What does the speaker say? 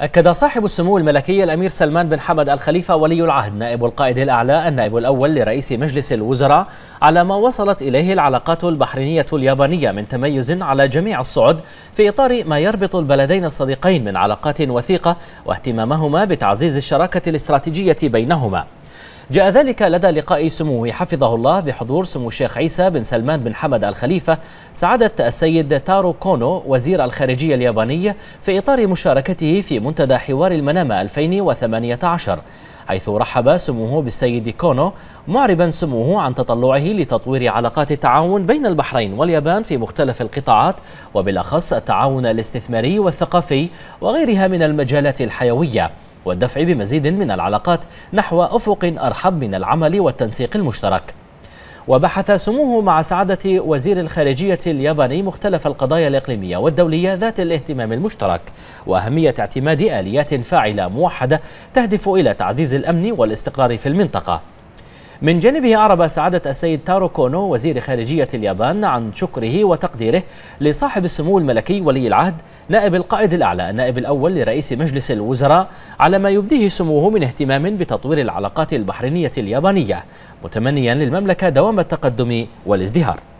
أكد صاحب السمو الملكي الأمير سلمان بن حمد الخليفة ولي العهد نائب القائد الأعلى النائب الأول لرئيس مجلس الوزراء على ما وصلت إليه العلاقات البحرينية اليابانية من تميز على جميع الصعد في إطار ما يربط البلدين الصديقين من علاقات وثيقة واهتمامهما بتعزيز الشراكة الاستراتيجية بينهما جاء ذلك لدى لقاء سموه حفظه الله بحضور سمو الشيخ عيسى بن سلمان بن حمد الخليفة سعادة السيد تارو كونو وزير الخارجية الياباني في إطار مشاركته في منتدى حوار المنامة 2018 حيث رحب سموه بالسيد كونو معربا سموه عن تطلعه لتطوير علاقات التعاون بين البحرين واليابان في مختلف القطاعات وبالأخص التعاون الاستثماري والثقافي وغيرها من المجالات الحيوية والدفع بمزيد من العلاقات نحو أفق أرحب من العمل والتنسيق المشترك وبحث سموه مع سعادة وزير الخارجية الياباني مختلف القضايا الإقليمية والدولية ذات الاهتمام المشترك وأهمية اعتماد آليات فاعلة موحدة تهدف إلى تعزيز الأمن والاستقرار في المنطقة من جانبه أعرب سعادة السيد تارو كونو وزير خارجية اليابان عن شكره وتقديره لصاحب السمو الملكي ولي العهد نائب القائد الأعلى النائب الأول لرئيس مجلس الوزراء على ما يبديه سموه من اهتمام بتطوير العلاقات البحرينية اليابانية متمنيا للمملكة دوام التقدم والازدهار